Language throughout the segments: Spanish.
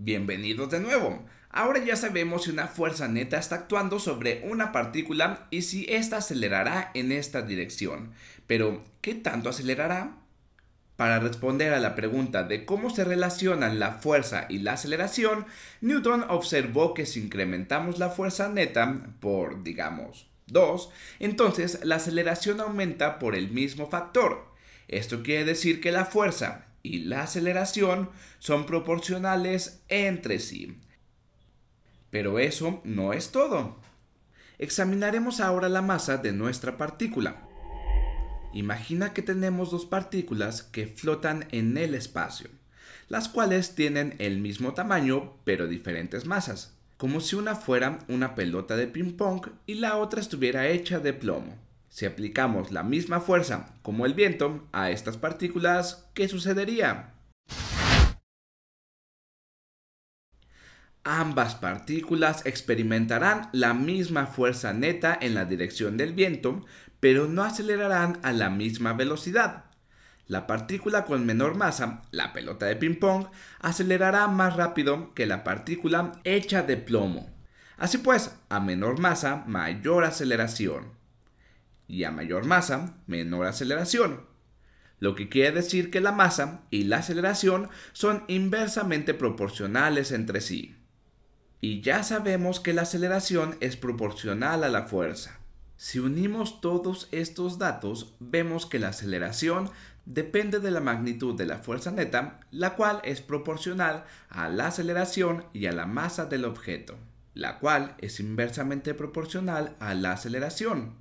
Bienvenidos de nuevo. Ahora ya sabemos si una fuerza neta está actuando sobre una partícula y si ésta acelerará en esta dirección. Pero, ¿qué tanto acelerará? Para responder a la pregunta de cómo se relacionan la fuerza y la aceleración, Newton observó que si incrementamos la fuerza neta por, digamos, 2, entonces la aceleración aumenta por el mismo factor. Esto quiere decir que la fuerza y la aceleración son proporcionales entre sí. Pero eso no es todo. Examinaremos ahora la masa de nuestra partícula. Imagina que tenemos dos partículas que flotan en el espacio, las cuales tienen el mismo tamaño pero diferentes masas, como si una fuera una pelota de ping-pong y la otra estuviera hecha de plomo. Si aplicamos la misma fuerza como el viento a estas partículas, ¿qué sucedería? Ambas partículas experimentarán la misma fuerza neta en la dirección del viento, pero no acelerarán a la misma velocidad. La partícula con menor masa, la pelota de ping-pong, acelerará más rápido que la partícula hecha de plomo. Así pues, a menor masa, mayor aceleración y a mayor masa, menor aceleración. Lo que quiere decir que la masa y la aceleración son inversamente proporcionales entre sí. Y ya sabemos que la aceleración es proporcional a la fuerza. Si unimos todos estos datos, vemos que la aceleración depende de la magnitud de la fuerza neta, la cual es proporcional a la aceleración y a la masa del objeto, la cual es inversamente proporcional a la aceleración.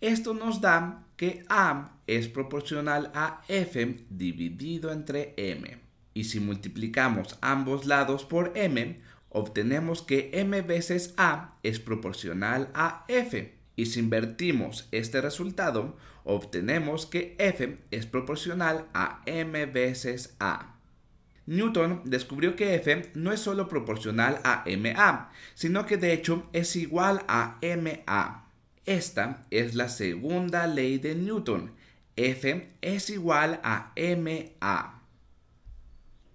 Esto nos da que A es proporcional a F dividido entre M. Y si multiplicamos ambos lados por M, obtenemos que M veces A es proporcional a F. Y si invertimos este resultado, obtenemos que F es proporcional a M veces A. Newton descubrió que F no es solo proporcional a MA, sino que de hecho es igual a MA. Esta es la segunda ley de Newton. F es igual a MA.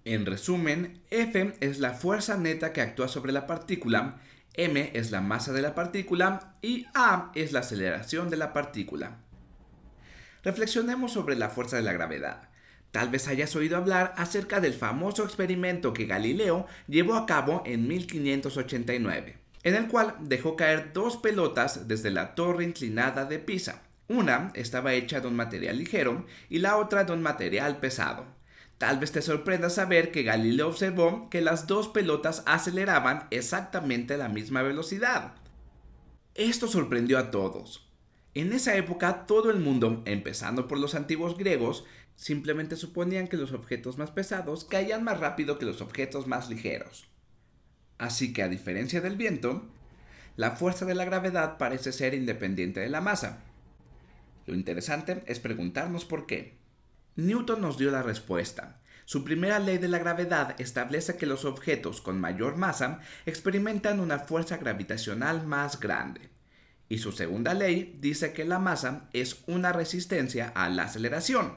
En resumen, F es la fuerza neta que actúa sobre la partícula, m es la masa de la partícula y a es la aceleración de la partícula. Reflexionemos sobre la fuerza de la gravedad. Tal vez hayas oído hablar acerca del famoso experimento que Galileo llevó a cabo en 1589 en el cual dejó caer dos pelotas desde la torre inclinada de Pisa. Una estaba hecha de un material ligero y la otra de un material pesado. Tal vez te sorprenda saber que Galileo observó que las dos pelotas aceleraban exactamente a la misma velocidad. Esto sorprendió a todos. En esa época todo el mundo, empezando por los antiguos griegos, simplemente suponían que los objetos más pesados caían más rápido que los objetos más ligeros. Así que a diferencia del viento, la fuerza de la gravedad parece ser independiente de la masa. Lo interesante es preguntarnos por qué. Newton nos dio la respuesta. Su primera ley de la gravedad establece que los objetos con mayor masa experimentan una fuerza gravitacional más grande. Y su segunda ley dice que la masa es una resistencia a la aceleración.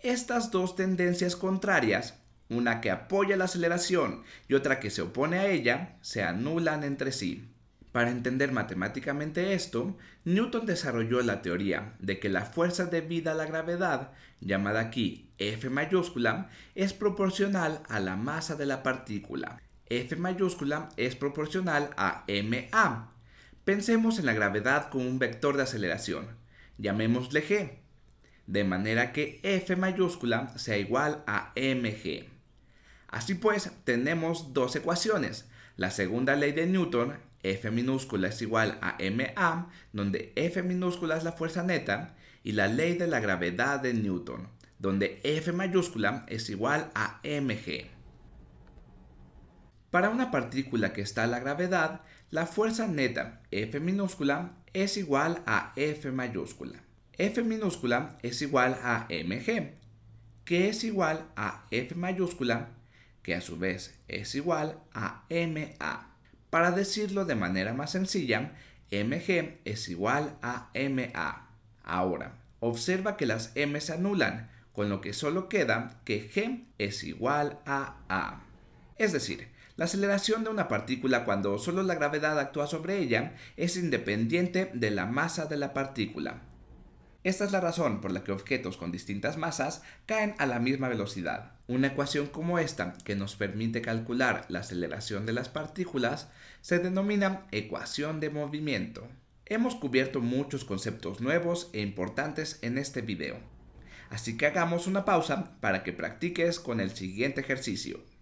Estas dos tendencias contrarias una que apoya la aceleración y otra que se opone a ella, se anulan entre sí. Para entender matemáticamente esto, Newton desarrolló la teoría de que la fuerza debida a la gravedad, llamada aquí F mayúscula, es proporcional a la masa de la partícula. F mayúscula es proporcional a ma. Pensemos en la gravedad con un vector de aceleración. Llamémosle g. De manera que F mayúscula sea igual a mg. Así pues, tenemos dos ecuaciones. La segunda ley de Newton, F minúscula es igual a ma, donde F minúscula es la fuerza neta, y la ley de la gravedad de Newton, donde F mayúscula es igual a mg. Para una partícula que está a la gravedad, la fuerza neta F minúscula es igual a F mayúscula. F minúscula es igual a mg, que es igual a F mayúscula que a su vez es igual a MA. Para decirlo de manera más sencilla, MG es igual a MA. Ahora, observa que las M se anulan, con lo que solo queda que G es igual a A. Es decir, la aceleración de una partícula cuando solo la gravedad actúa sobre ella es independiente de la masa de la partícula. Esta es la razón por la que objetos con distintas masas caen a la misma velocidad. Una ecuación como esta, que nos permite calcular la aceleración de las partículas, se denomina ecuación de movimiento. Hemos cubierto muchos conceptos nuevos e importantes en este video. Así que hagamos una pausa para que practiques con el siguiente ejercicio.